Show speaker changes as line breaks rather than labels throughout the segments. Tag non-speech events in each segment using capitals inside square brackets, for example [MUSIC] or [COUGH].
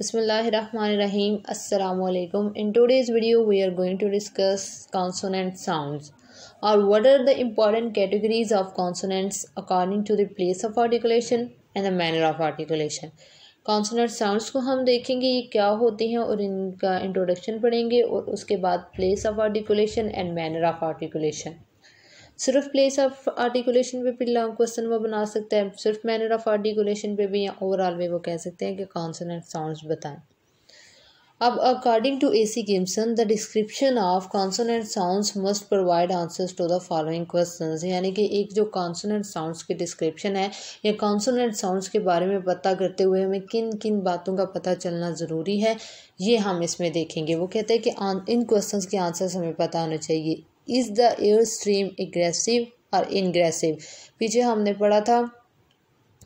बसमीम् अल्लाम in today's video we are going to discuss consonant sound और what are the important categories of consonants according to the place of articulation and the manner of articulation consonant sounds को हम देखेंगे ये क्या होते हैं और इनका इंट्रोडक्शन पढ़ेंगे और उसके बाद place of articulation and manner of articulation सिर्फ प्लेस ऑफ आर्टिकुलेशन पे भी लॉन्ग क्वेश्चन वो बना सकते हैं सिर्फ मैनर ऑफ आर्टिकुलेशन पे भी या ओवरऑल में वो कह सकते हैं कि कॉन्सोनेंट साउंड्स बताएं अब according to A C Gimson the description of consonant sounds must provide answers to the following question यानी कि एक जो कॉन्सोनेंट साउंड्स की डिस्क्रिप्शन है या कॉन्सोनेंट साउंड्स के बारे में पता करते हुए हमें किन किन बातों का पता चलना ज़रूरी है ये हम इसमें देखेंगे वो कहते हैं कि इन क्वेश्चन के आंसर्स हमें पता होने चाहिए is the air stream egressive or ingressive पीछे हमने पढ़ा था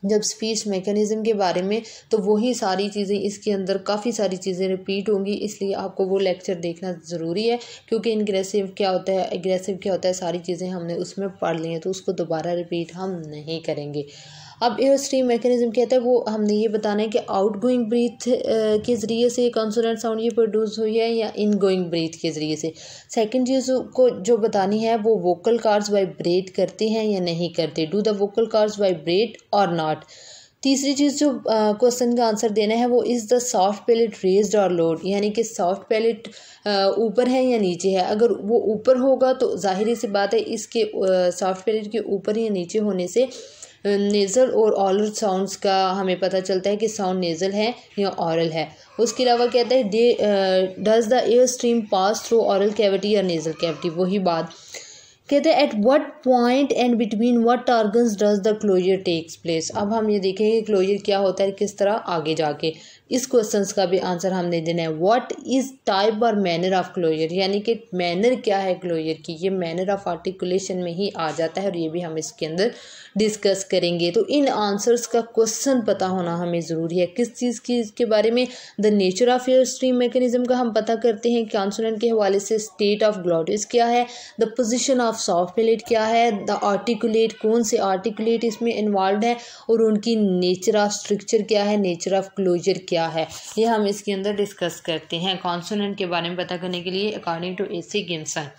जब स्पीच मेकनिज़म के बारे में तो वही सारी चीज़ें इसके अंदर काफ़ी सारी चीज़ें रिपीट होंगी इसलिए आपको वो लेक्चर देखना ज़रूरी है क्योंकि इनग्रेसिव क्या होता है एग्रेसिव क्या होता है सारी चीज़ें हमने उसमें पढ़ ली हैं तो उसको दोबारा रिपीट हम नहीं करेंगे अब एयर स्ट्रीम मैकेनिज्म कहता है वो हमने ये बताना है कि आउट गोइंग ब्रीथ के ज़रिए से कॉन्सोनेंट साउंड ये प्रोड्यूस हुई है या इन गोइंग ब्रीथ के ज़रिए से सेकेंड चीज़ को जो बतानी है वो वोकल कार्ड्स वाइब्रेट करते हैं या नहीं करते do the vocal cords vibrate or not तीसरी चीज़ जो क्वेश्चन का आंसर देना है वो is the soft palate raised or lowered यानी कि सॉफ्ट पैलेट ऊपर है या नीचे है अगर वो ऊपर होगा तो जाहिर सी बात है इसके सॉफ्ट पैलेट के ऊपर या नीचे होने से नेज़ल और ऑरल साउंड्स का हमें पता चलता है कि साउंड नेज़ल है या ऑरल है उसके अलावा कहता है they does the air stream pass through oral cavity या नेज़ल कैविटी वही बात कहते हैं at what point and between what organs does the closure takes place अब हम ये देखेंगे क्लोजर क्या होता है किस तरह आगे जाके इस क्वेश्चन का भी आंसर हमने देना है व्हाट इज़ टाइप और मैनर ऑफ क्लोजर यानी कि मैनर क्या है क्लोजर की ये मैनर ऑफ आर्टिकुलेशन में ही आ जाता है और ये भी हम इसके अंदर डिस्कस करेंगे तो इन आंसर्स का क्वेश्चन पता होना हमें ज़रूरी है किस चीज़ की इसके बारे में the nature of your stream mechanism का हम पता करते हैं कॉन्सोनेंट के हवाले से स्टेट ऑफ ग्लॉटिस क्या है the position of soft palate क्या है द आर्टिकुलेट कौन से आर्टिकुलेट इसमें इन्वॉल्व है और उनकी नेचर ऑफ स्ट्रक्चर क्या है नेचर ऑफ क्लोजर क्या क्या है ये हम इसके अंदर डिस्कस करते हैं कॉन्सोनेंट के बारे में पता करने के लिए अकॉर्डिंग टू ए सी गिम्सन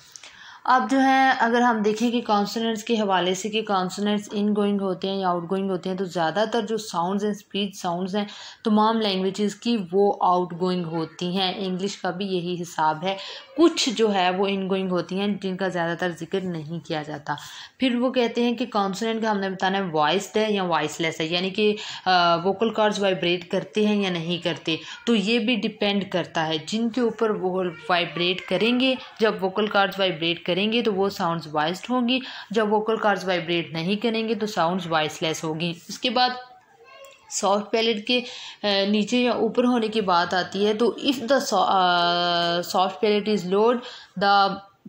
अब जो है अगर हम देखें कि कॉन्सोनेंट्स के हवाले से कि कॉन्सोनेंट्स इन गोइंग होते हैं या आउट गोइंग होते हैं तो ज़्यादातर जो साउंड्स हैं स्पीच साउंड्स हैं तमाम लैंग्वेजेस की वो आउट गोइंग होती हैं इंग्लिश का भी यही हिसाब है कुछ जो है वो इन गोइंग होती हैं जिनका ज़्यादातर जिक्र नहीं किया जाता फिर वो कहते हैं कि कॉन्सोनेंट का हमने बताना है वॉइसड है या वॉइसलेस है यानी कि वोकल कार्ड्स वाइब्रेट करते हैं या नहीं करते तो ये भी डिपेंड करता है जिनके ऊपर वो वाइब्रेट करेंगे जब वोकल कार्ड्स वाइब्रेट करेंगे तो वो साउंड्स वॉइस्ड होंगी जब वोकल कार्ड्स वाइब्रेट नहीं करेंगे तो साउंड्स वॉइसलेस होगी उसके बाद सॉफ्ट पैलेट के नीचे या ऊपर होने की बात आती है तो if the soft palate is lowered the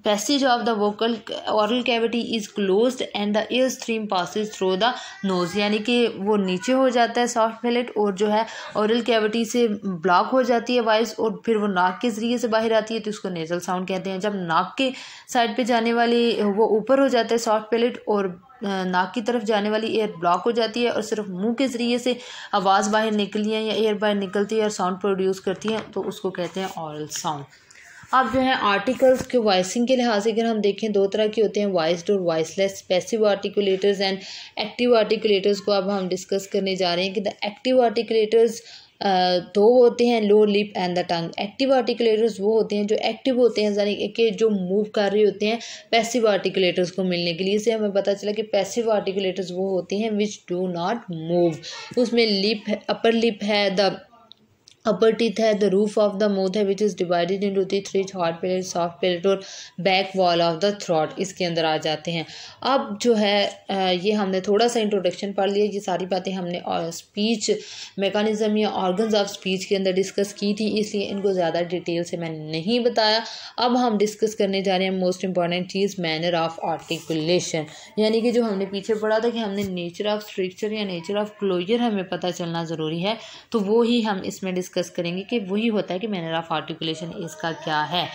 passage of the vocal oral cavity is closed and the air stream passes through the nose यानी कि वो नीचे हो जाता है सॉफ्ट पैलेट और जो है oral cavity से ब्लॉक हो जाती है वॉइस और फिर वो नाक के ज़रिए से बाहर आती है तो उसको नेजल साउंड कहते हैं जब नाक के साइड पे जाने वाली वो ऊपर हो जाता है सॉफ्ट पैलेट और नाक की तरफ जाने वाली एयर ब्लॉक हो जाती है और सिर्फ मुंह के ज़रिए से आवाज़ बाहर निकली है या एयर बाहर निकलती है और साउंड प्रोड्यूस करती है तो उसको कहते हैं औरल साउंड अब जो है आर्टिकल्स के वॉइसिंग के लिहाज से अगर हम देखें दो तरह के होते हैं वॉइसड और voiceless passive articulators and active articulators को अब हम डिस्कस करने जा रहे हैं कि द एक्टिव आर्टिकुलेटर्स दो होते हैं lower lip and the tongue active articulators वो होते हैं जो एक्टिव होते हैं यानी कि जो मूव कर रहे होते हैं पैसिव आर्टिकुलेटर्स को मिलने के लिए इसे हमें पता चला कि पैसिव आर्टिकुलेटर्स वो होते हैं विच डू नॉट मूव उसमें लिप अपर लिप है द अपर टीथ है the roof of the mouth है is divided into the three hard palate soft palate और back wall of the throat इसके अंदर आ जाते हैं अब जो है ये हमने थोड़ा सा इंट्रोडक्शन पढ़ लिया ये सारी बातें हमने स्पीच मेकानिज़म या ऑर्गन्स ऑफ स्पीच के अंदर डिस्कस की थी इसलिए इनको ज़्यादा डिटेल से मैंने नहीं बताया अब हम डिस्कस करने जा रहे हैं मोस्ट इंपॉर्टेंट चीज़ मैनर ऑफ आर्टिकुलेशन यानी कि जो हमने पीछे पढ़ा था कि हमने नेचर ऑफ स्ट्रिक्चर या नेचर ऑफ क्लोजर हमें पता चलना ज़रूरी है तो वो ही हम इसमें डिस्कस डिस्कस करेंगे कि वही होता है कि मैनर ऑफ आर्टिकुलेशन इसका क्या है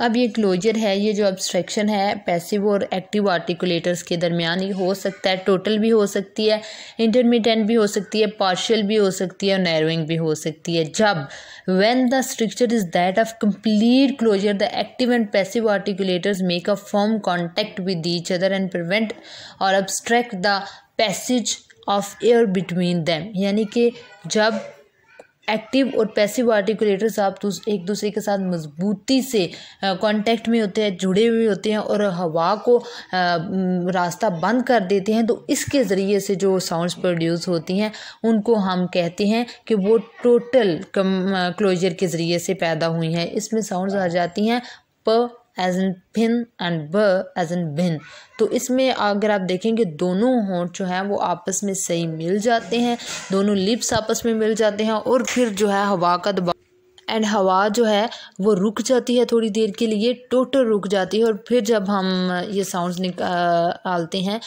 अब ये क्लोजर है ये जो अब्स्ट्रैक्शन है पैसिव और एक्टिव आर्टिकुलेटर्स के दरमियान ये हो सकता है टोटल भी हो सकती है इंटरमीडियंट भी हो सकती है पार्शियल भी हो सकती है और नैरोइंग भी हो सकती है जब when the stricture is that of complete closure the active and passive articulators make a firm contact with each other and prevent or obstruct the passage of air between them यानी कि जब active और passive articulators आप एक दूसरे के साथ मजबूती से कांटेक्ट में होते हैं जुड़े हुए होते हैं और हवा को आ, रास्ता बंद कर देते हैं तो इसके ज़रिए से जो साउंड्स प्रोड्यूस होती हैं उनको हम कहते हैं कि वो टोटल क्लोजर के ज़रिए से पैदा हुई हैं इसमें साउंड्स आ जाती हैं प एज इन फिन एंड ब एज इन भिन तो इसमें अगर आप देखेंगे दोनों होंठ जो हैं वो आपस में सही मिल जाते हैं दोनों लिप्स आपस में मिल जाते हैं और फिर जो है हवा का दबाव एंड हवा जो है वो रुक जाती है थोड़ी देर के लिए टोटल रुक जाती है और फिर जब हम ये साउंड्स निकालते हैं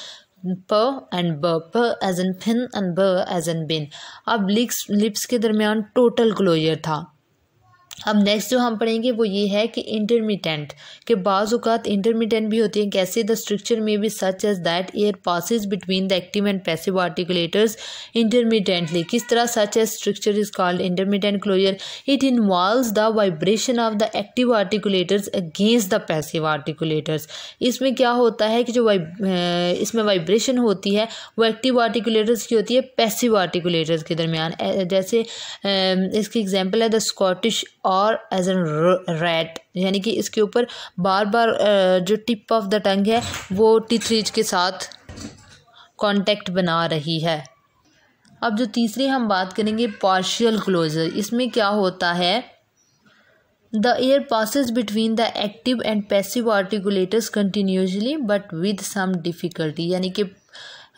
प एंड ब प एज एन फिन एंड ब एज एन बिन अब लिप्स लिप्स के दरमियान टोटल क्लोजर था अब नेक्स्ट जो हम पढ़ेंगे वो ये है कि इंटरमीडेंट के बाज़ात इंटरमीडेंट भी होती हैं कैसे द स्ट्रक्चर में भी such as that air passes between the active and passive articulators intermittently किस तरह such as stricture is called intermittent closure it involve the vibration of the active articulators against the passive articulators इसमें क्या होता है कि जो इसमें vibration होती है वो एक्टिव आर्टिकुलेटर्स की होती है पैसिव आर्टिकुलेटर्स के दरमियान जैसे इसकी एग्जाम्पल है the Scottish r as in rat यानी कि इसके ऊपर बार बार जो टिप ऑफ द टंग है वो टीथरीज के साथ कांटेक्ट बना रही है अब जो तीसरी हम बात करेंगे पार्शियल क्लोजर इसमें क्या होता है the air passes between the active and passive articulators continuously but with some difficulty यानी कि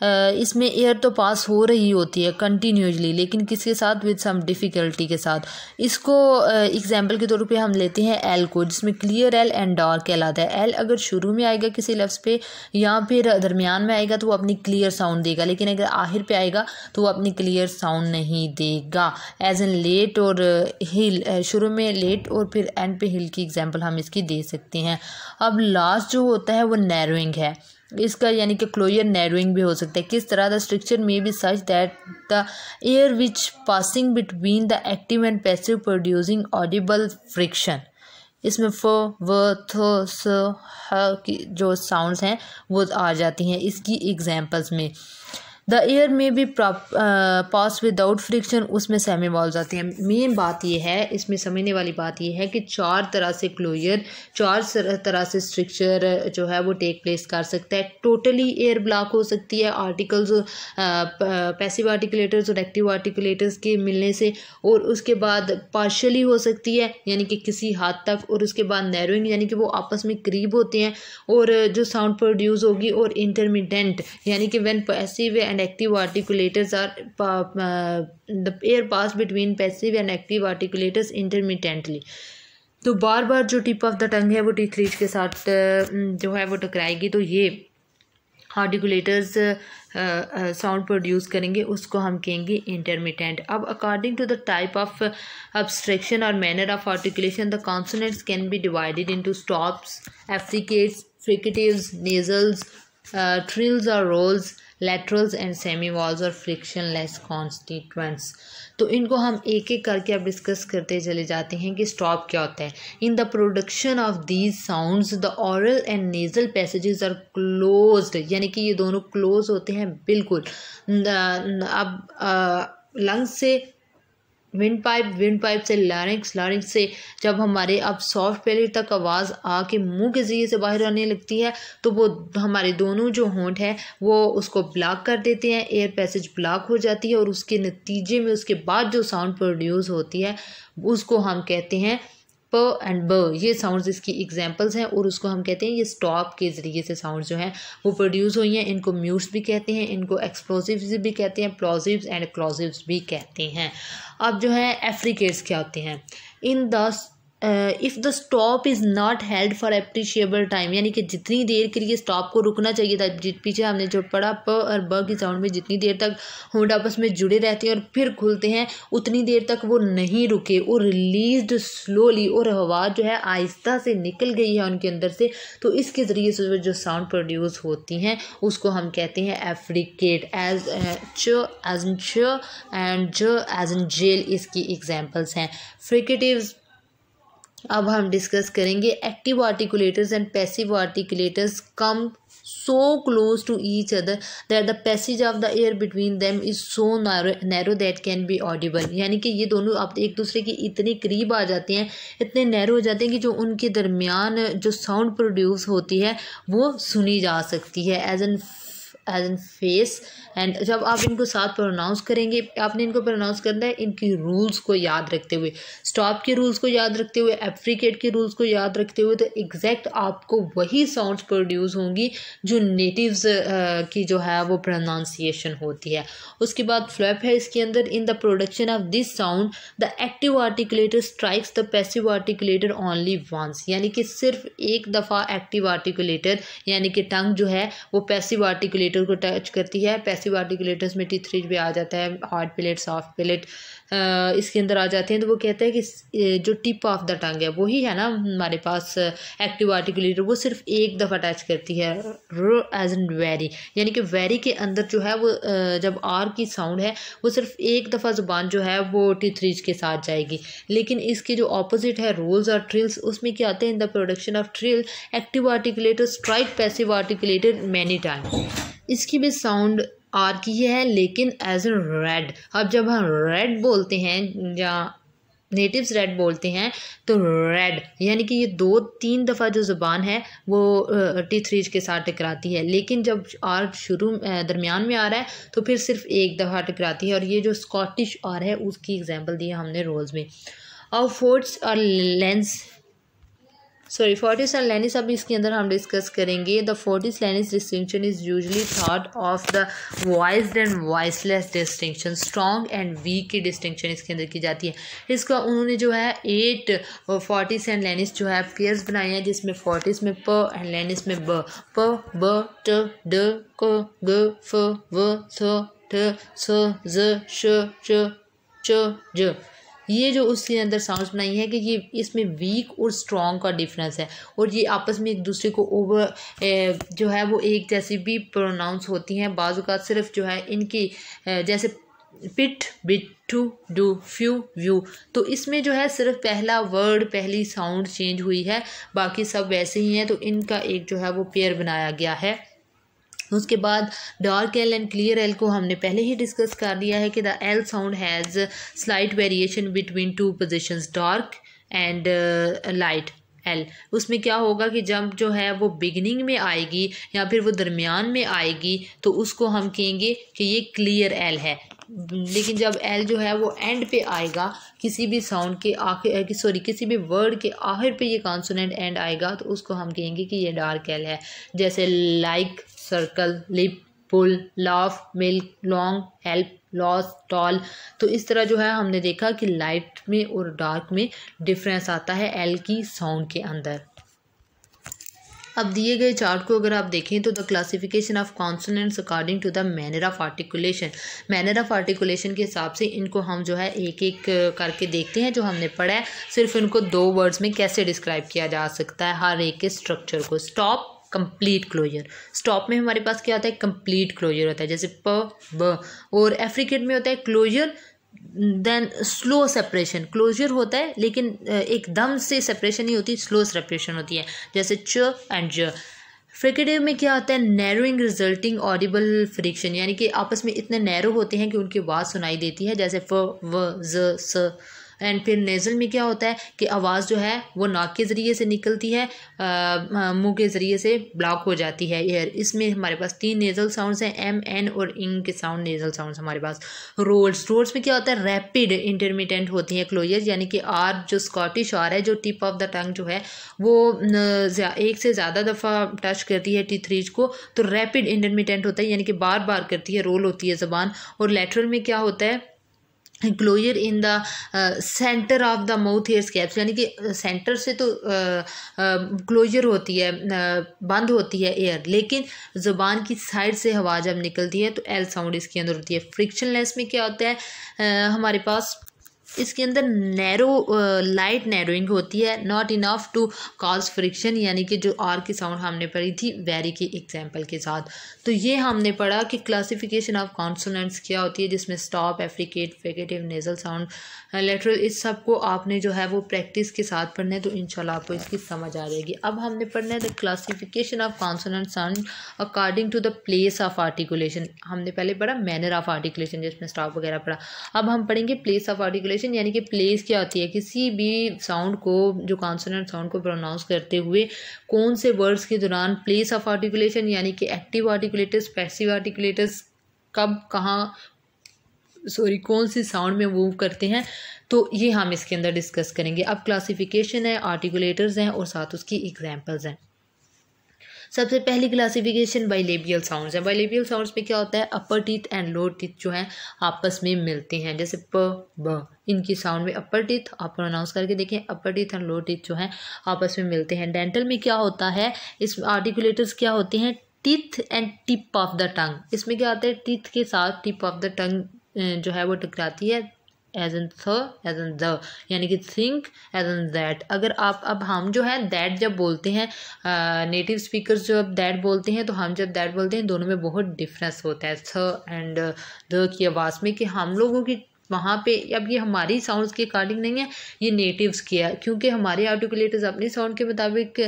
इसमें एयर तो पास हो रही होती है कंटिन्यूसली लेकिन किसके साथ विद सम डिफ़िकल्टी के साथ इसको एग्जाम्पल के तौर पे हम लेते हैं एल को जिसमें क्लियर एल एंड डार्क कहलाता है एल अगर शुरू में आएगा किसी लफ्स पे या फिर दरमियान में आएगा तो वो अपनी क्लियर साउंड देगा लेकिन अगर आखिर पे आएगा तो वो अपनी क्लियर साउंड नहीं देगा एज एन लेट और हिल शुरू में लेट और फिर एंड पे हिल की एग्ज़ाम्पल हम इसकी दे सकते हैं अब लास्ट जो होता है वो नैरोइंग है इसका यानी कि क्लोजर नैरोइंग भी हो सकता है किस तरह द स्ट्रक्चर में be such that the air which passing between the active and passive producing audible friction इसमें फ व थ स ह की जो साउंड्स हैं वो आ जाती हैं इसकी एग्जांपल्स में द एयर में भी पास विदाउट फ्रिक्शन उसमें सेमी वॉल्व आते हैं मेन बात यह है इसमें समझने वाली बात यह है कि चार तरह से क्लोजर चार तरह से स्ट्रिक्चर जो है वो टेक प्लेस कर सकता है टोटली एयर ब्लॉक हो सकती है आर्टिकल्स पैसिव आर्टिकुलेटर्स और एक्टिव आर्टिकुलेटर्स के मिलने से और उसके बाद पार्शली हो सकती है यानी कि किसी हद तक और उसके बाद नैरोइंग यानी कि वो आपस में करीब होते हैं और जो साउंड प्रोड्यूस होगी और इंटरमीडियंट यानी कि when passive and and active articulators are the air pass between passive and active articulators articulators uh, uh, तो बार बार जो टिप ऑफ द टंग है वो टी थ्रीज के साथ uh, जो है वो टकराएगी तो ये आर्टिकुलेटर्स साउंड प्रोड्यूस करेंगे उसको हम कहेंगे इंटरमीडियंट अब according to the type of obstruction और manner of articulation the consonants can be divided into stops affricates fricatives nasals trills or rolls laterals and semi vowels और लेस कॉन्स्टिट्यूंट्स तो इनको हम एक एक करके अब डिस्कस करते चले जाते हैं कि स्टॉप क्या होता है in the production of these sounds the oral and nasal passages are closed यानी कि ये दोनों क्लोज होते हैं बिल्कुल अब लंग्स से विंड पाइप विंड पाइप से लारिंग्स लारिंग्स से जब हमारे अब सॉफ्ट पेलिट तक आवाज़ आके मुंह के जरिए से बाहर आने लगती है तो वो हमारे दोनों जो होंठ हैं वो उसको ब्लॉक कर देते हैं एयर पैसेज ब्लॉक हो जाती है और उसके नतीजे में उसके बाद जो साउंड प्रोड्यूस होती है उसको हम कहते हैं प एंड ब ये साउंड्स इसकी एग्जांपल्स हैं और उसको हम कहते हैं ये स्टॉप के ज़रिए से साउंड्स जो हैं वो प्रोड्यूस हुई हैं इनको म्यूट्स भी कहते हैं इनको एक्सप्लोसिव्स भी कहते हैं प्लॉजिव एंड क्लॉजिव भी कहते हैं अब जो है एफ्रिकेट्स क्या होते हैं in this if the stop is not held for appreciable time यानी कि जितनी देर के लिए स्टॉप को रुकना चाहिए था पीछे हमने जो पढ़ा प और ब की साउंड में जितनी देर तक होंड आपस में जुड़े रहते हैं और फिर खुलते हैं उतनी देर तक वो नहीं रुके वो रिलीज स्लोली और हवा जो है आहिस्ता से निकल गई है उनके अंदर से तो इसके ज़रिए से जो साउंड प्रोड्यूस होती हैं उसको हम कहते हैं एफ्रिकेट एज च एज एंड ज एज एन जेल इसकी एग्जाम्पल्स हैं फ्रिकेटिव अब हम डिस्कस करेंगे active articulators and passive articulators come so close to each other that the passage of the air between them is so narrow that can be audible यानी कि ये दोनों आप एक दूसरे के इतने करीब आ जाते हैं इतने नैरो हो जाते हैं कि जो उनके दरमियान जो साउंड प्रोड्यूस होती है वो सुनी जा सकती है as in as in face and जब आप इनको साथ प्रोनाउंस करेंगे आपने इनको प्रोनाउंस करना है इनकी रूल्स को याद रखते हुए स्टॉप के रूल्स को याद रखते हुए एप्रिकेट के रूल्स को याद रखते हुए तो एग्जैक्ट आपको वही साउंड प्रोड्यूस होंगी जो नेटिव्स uh, की जो है वो प्रोनाउंसिएशन होती है उसके बाद फ्लैप है इसके अंदर in the production of this sound the active articulator strikes the passive articulator only once यानी कि सिर्फ एक दफ़ा एक्टिव आर्टिकुलेटर यानी कि टंग जो है वो पैसिव आर्टिकुलेटर आर्टिकुलेटर को टच करती है पैसिव आर्टिकुलेटर्स में टी थ्री भी आ जाता है हार्ड प्लेट सॉफ्ट प्लेट इसके अंदर आ जाते हैं तो वो कहते हैं कि जो टिप ऑफ द टंग है वही है ना हमारे पास एक्टिव आर्टिकुलेटर वो सिर्फ एक दफ़ा टच करती है र एज एन वेरी यानी कि वेरी के अंदर जो है वो जब आर की साउंड है वो सिर्फ एक दफ़ा ज़ुबान जो है वो टी थ्रीज के साथ जाएगी लेकिन इसके जो ऑपोजिट है रोल्स और ट्रिल्स उसमें क्या आते हैं in the production of trill active articulator strike passive articulator many time इसकी भी साउंड आर की ही है लेकिन एज ए रेड अब जब हम रेड बोलते हैं या नेटिव्स रेड बोलते हैं तो रेड यानी कि ये दो तीन दफ़ा जो ज़ुबान है वो टी थ्रीज के साथ टकराती है लेकिन जब आर शुरू दरमियान में आ रहा है तो फिर सिर्फ एक दफ़ा टकराती है और ये जो स्कॉटिश आर है उसकी एग्जांपल दी है हमने रोल्स में और फोर्ट्स और lenis sorry fortis and lenis अब इसके अंदर हम डिस्कस करेंगे the fortis lenis distinction is usually thought of the voice and voiceless distinction strong and weak की डिस्टिंक्शन इसके अंदर की जाती है इसका उन्होंने जो है एट फोर्टिस एंड लैनिस जो है पेयर्स बनाए हैं जिसमें फोर्टिस में प एंड लैनिस में ब प ब ट ड क ग फ व थ ठ स ज श च च ज ये जो उसके अंदर साउंड्स बनाई है कि ये इसमें वीक और स्ट्रॉन्ग का डिफरेंस है और ये आपस में एक दूसरे को ओवर जो है वो एक जैसी भी प्रोनाउंस होती हैं का सिर्फ जो है इनकी जैसे pit bit to do few view तो इसमें जो है सिर्फ पहला वर्ड पहली साउंड चेंज हुई है बाकी सब वैसे ही हैं तो इनका एक जो है वो पेयर बनाया गया है उसके बाद dark L and clear L को हमने पहले ही डिस्कस कर लिया है कि the L sound has slight variation between two positions dark and light L उसमें क्या होगा कि जब जो है वो बिगनिंग में आएगी या फिर वो दरमियान में आएगी तो उसको हम कहेंगे कि ये क्लियर एल है लेकिन जब एल जो है वो एंड पे आएगा किसी भी साउंड के आखिर कि सॉरी किसी भी वर्ड के आखिर पे ये कॉन्सोनेंट एंड आएगा तो उसको हम कहेंगे कि ये डार्क एल है जैसे like circle lip pull love milk long help loss tall तो इस तरह जो है हमने देखा कि लाइट में और डार्क में डिफरेंस आता है एल की साउंड के अंदर अब दिए गए चार्ट को अगर आप देखें तो the classification of consonants according to the manner of articulation manner of articulation के हिसाब से इनको हम जो है एक एक करके देखते हैं जो हमने पढ़ा है सिर्फ इनको दो वर्ड्स में कैसे डिस्क्राइब किया जा सकता है हर एक के स्ट्रक्चर को स्टॉप कंप्लीट क्लोजर स्टॉप में हमारे पास क्या होता है कंप्लीट क्लोजर होता है जैसे प ब और एफ्रिकेट में होता है closure then slow separation closure होता है लेकिन एकदम से सेपरेशन नहीं होती स्लो सेपरेशन होती है जैसे च एंड ज फ्रिकेटिव में क्या होता है नैरोइंग रिजल्टिंग ऑडिबल फ्रिक्शन यानी कि आपस में इतने नैरो होते हैं कि उनकी आवाज़ सुनाई देती है जैसे फ व ज स एंड फिर नेज़ल में क्या होता है कि आवाज़ जो है वो नाक के ज़रिए से निकलती है मुंह के ज़रिए से ब्लॉक हो जाती है एयर इसमें हमारे पास तीन नेज़ल साउंड्स हैं एम एन और इंग के साउंड नेज़ल साउंड्स हमारे पास रोल्स रोल्स में क्या होता है रैपिड इंटरमीडेंट होती हैं क्लोजर यानी कि आर जो स्कॉटिश आर है जो टिप ऑफ द टंग जो है वो एक से ज़्यादा दफ़ा टच करती है टी थ्रीज को तो रैपिड इंटरमीडेंट होता है यानी कि बार बार करती है रोल होती है ज़बान और लेटरल में क्या होता है closure in the centre of the mouth air escapes यानी कि सेंटर से तो क्लोजर होती है बंद होती है एयर लेकिन ज़ुबान की साइड से हवा जब निकलती है तो एल साउंड इसके अंदर होती है फ्रिक्शनलेस में क्या होता है हमारे पास इसके अंदर नैरो लाइट नैरोइंग होती है not enough to cause friction यानी कि जो आर की साउंड हमने पढ़ी थी वेरी के एग्जाम्पल के साथ तो ये हमने पढ़ा कि क्लासिफिकेशन ऑफ कॉन्सोनेंट्स क्या होती है जिसमें stop affricate fricative nasal sound lateral इस सब को आपने जो है वो प्रैक्टिस के साथ पढ़ना है तो इनशाला आपको इसकी समझ आ जाएगी अब हमने पढ़ना है the classification of consonant sound according to the place of articulation हमने पहले पढ़ा मैनर ऑफ आर्टिकुलेशन जिसमें स्टॉप वगैरह पढ़ा अब हम पढ़ेंगे प्लेस ऑफ आर्टिकुलेशन प्रोनाउंसिएशन यानी कि प्लेस क्या होती है किसी भी साउंड को जो कॉन्सोनेंट साउंड को प्रोनाउंस करते हुए कौन से वर्ड्स के दौरान प्लेस ऑफ आर्टिकुलेशन यानी कि एक्टिव आर्टिकुलेटर्स पैसिव आर्टिकुलेटर्स कब कहाँ सॉरी कौन सी साउंड में मूव करते हैं तो ये हम इसके अंदर डिस्कस करेंगे अब क्लासिफिकेशन है आर्टिकुलेटर्स हैं और साथ उसकी एग्जांपल्स हैं सबसे पहली क्लासिफिकेशन बाइलेबियल साउंड्स है बाइलेबियल साउंड्स में क्या होता है upper teeth and lower teeth जो है आपस में मिलते हैं जैसे प ब इनकी साउंड में अपर टीथ आप प्रोनाउंस करके देखें upper teeth and lower teeth जो है आपस में मिलते हैं डेंटल में क्या होता है इस आर्टिकुलेटर्स क्या होते हैं teeth and tip of the tongue इसमें क्या आता है टीथ के साथ टिप ऑफ द टंग जो है वो टकराती है एज एन थ एज एन द यानी कि थिंक एज एन दैट अगर आप अब हम जो है दैट जब बोलते हैं नेटिव स्पीकर जो अब दैट बोलते हैं तो हम जब दैट बोलते हैं दोनों में बहुत डिफरेंस होता है थ एंड द की आवाज़ में कि हम लोगों की वहाँ पे अब ये हमारी साउंड्स के अकॉर्डिंग नहीं है ये नेटिव्स की है क्योंकि हमारे आर्टिकुलेटर्स अपने साउंड के मुताबिक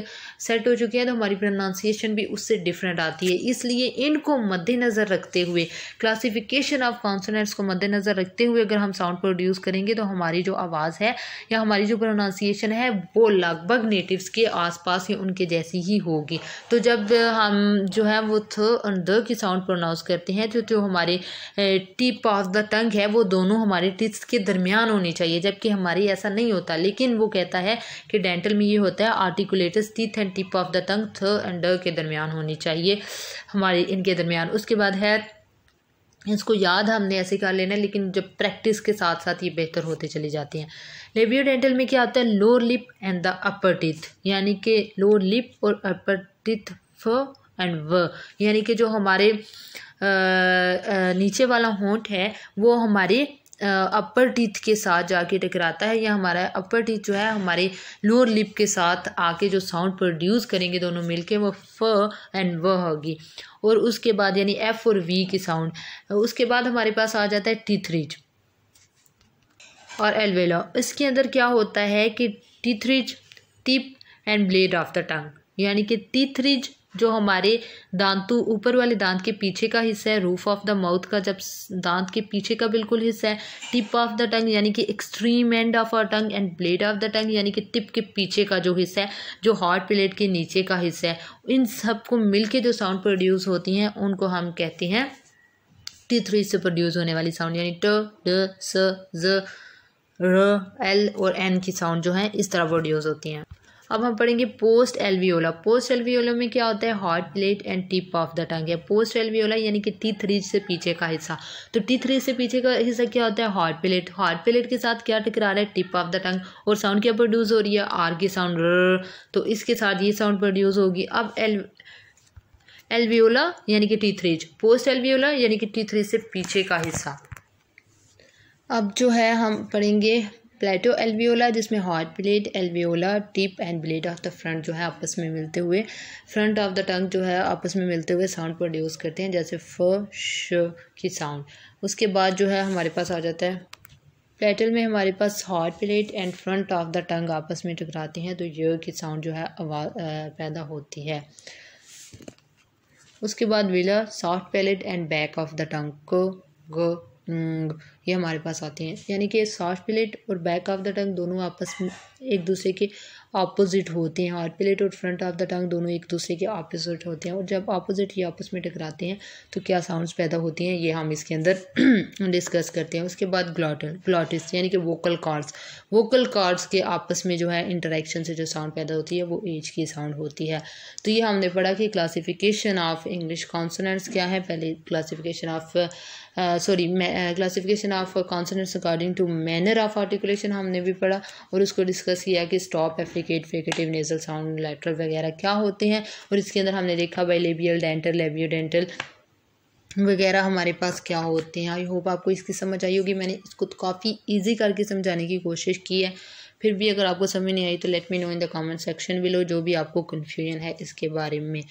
सेट हो चुके हैं तो हमारी प्रोनाउंसिएशन भी उससे डिफरेंट आती है इसलिए इनको मद्देनज़र रखते हुए क्लासिफिकेशन ऑफ कॉन्सोनेंट्स को मद्देनज़र रखते हुए अगर हम साउंड प्रोड्यूस करेंगे तो हमारी जो आवाज़ है या हमारी जो प्रोनाउंसिएशन है वो लगभग नेटिव्स के पास या उनके जैसी ही होगी तो जब हम जो है वो थ की साउंड प्रोनाउंस करते हैं तो जो हमारे टिप ऑफ द टंग है वो दोनों हमारे टीथ के दरमियान होनी चाहिए जबकि हमारी ऐसा नहीं होता लेकिन वो कहता है कि डेंटल में ये होता है articulators teeth and tip of the tongue थ एंड ड के दरमियान होनी चाहिए हमारे इनके दरमियान उसके बाद है इसको याद हमने ऐसे कर लेना है लेकिन जब प्रैक्टिस के साथ साथ ये बेहतर होते चली जाती हैं लेबियो डेंटल में क्या आता है lower lip and the upper teeth यानी कि लोअर लिप और अपर टिथ फ एंड व यानी कि जो हमारे आ, आ, नीचे वाला होंठ है वो हमारे अपर टीथ के साथ जाके टकराता है या हमारा अपर टीथ जो है हमारे लोअर लिप के साथ आके जो साउंड प्रोड्यूस करेंगे दोनों मिलके वो फ एंड व होगी और उसके बाद यानी एफ़ और वी की साउंड उसके बाद हमारे पास आ जाता है टीथ रिच और एलवेला इसके अंदर क्या होता है कि teeth ridge tip and blade of the tongue यानी कि टीथ जो हमारे दांतु तो ऊपर वाले दांत के पीछे का हिस्सा है रूफ ऑफ द माउथ का जब दांत के पीछे का बिल्कुल हिस्सा है टिप ऑफ द टंग यानी कि extreme end of our tongue and blade of the tongue यानी कि टिप के पीछे का जो हिस्सा है जो हॉट प्लेट के नीचे का हिस्सा है इन सब को मिल के जो साउंड प्रोड्यूस होती हैं उनको हम कहते हैं टी थ्री से प्रोड्यूस होने वाली साउंड यानी ट ड स ज र एल और एन की साउंड जो है इस तरह प्रोड्यूस होती हैं अब हम पढ़ेंगे पोस्ट एल्वियोला पोस्ट एलवीओला में क्या होता है hard palate and tip of the tongue या पोस्ट एलवीओला यानी कि टी थ्री से पीछे का हिस्सा तो टी थ्री से पीछे का हिस्सा क्या होता है हॉट प्लेट हॉट प्लेट के साथ क्या टकरा रहा है टिप ऑफ द टंग और साउंड क्या प्रोड्यूस हो रही है आर की साउंड तो इसके साथ ये साउंड प्रोड्यूस होगी अब एल एल्वियोला यानी कि टी थ्रीज पोस्ट एलवीओला यानी कि टी थ्री से पीछे का हिस्सा अब जो है हम पढ़ेंगे प्लेटो एल्वियोला जिसमें hard blade alveolar tip and blade of the front जो है आपस में मिलते हुए फ्रंट ऑफ द टंग जो है आपस में मिलते हुए साउंड प्रोड्यूस करते हैं जैसे फ श की साउंड उसके बाद जो है हमारे पास आ जाता है प्लेटल में हमारे पास hard palate and front of the tongue आपस में टकराती हैं तो ये की साउंड जो है आवाज़ पैदा होती है उसके बाद velar soft palate and back of the tongue को ये हमारे पास आते हैं यानी कि सॉफ्ट प्लेट और बैक ऑफ द टंग दोनों आपस में एक दूसरे के अपोजिट होते हैं हार्ड प्लेट और फ्रंट ऑफ द टंग दोनों एक दूसरे के अपोजिट होते हैं और जब अपोजिट ये आपस में टकराते हैं तो क्या साउंड्स पैदा होती हैं ये हम इसके अंदर डिस्कस [CLEARS THROAT] करते हैं उसके बाद ग्लॉटल ग्लॉटिस यानी कि वोकल कार्ड्स वोकल कार्ड्स के आपस में जो है इंटरेक्शन से जो साउंड पैदा होती है वो एज की साउंड होती है तो ये हमने पढ़ा कि क्लासीफिकेशन ऑफ इंग्लिश कॉन्सोनेंट्स क्या है पहले classification of sorry classification pronunciation of consonants according to manner of articulation हमने भी पढ़ा और उसको डिस्कस किया कि stop affricate fricative nasal sound lateral वगैरह क्या होते हैं और इसके अंदर हमने देखा भाई लेबियल डेंटल लेबियो डेंटल वगैरह हमारे पास क्या होते हैं आई होप आपको इसकी समझ आई होगी मैंने इसको काफ़ी ईजी करके समझाने की कोशिश की है फिर भी अगर आपको समझ नहीं आई तो let me know in the comment section below जो भी आपको कन्फ्यूजन है इसके बारे में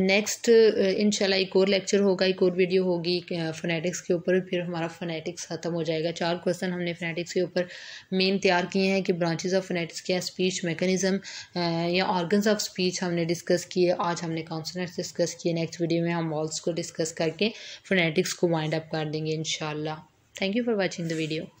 नेक्स्ट इनशाला uh, एक और लेक्चर होगा एक और वीडियो होगी फोनेटिक्स uh, के ऊपर फिर हमारा फोनेटिक्स ख़त्म हो जाएगा चार क्वेश्चन हमने फोनेटिक्स के ऊपर मेन तैयार किए हैं कि ब्रांचेज ऑफ फोनेटिक्स क्या स्पीच मेकनिज़म uh, या ऑर्गन्स ऑफ स्पीच हमने डिस्कस किए आज हमने कॉन्सनेट्स डिस्कस किए नेक्स्ट वीडियो में हम वॉल्स को डिस्कस करके फोनेटिक्स को वाइंड अप कर देंगे इन thank you for watching the video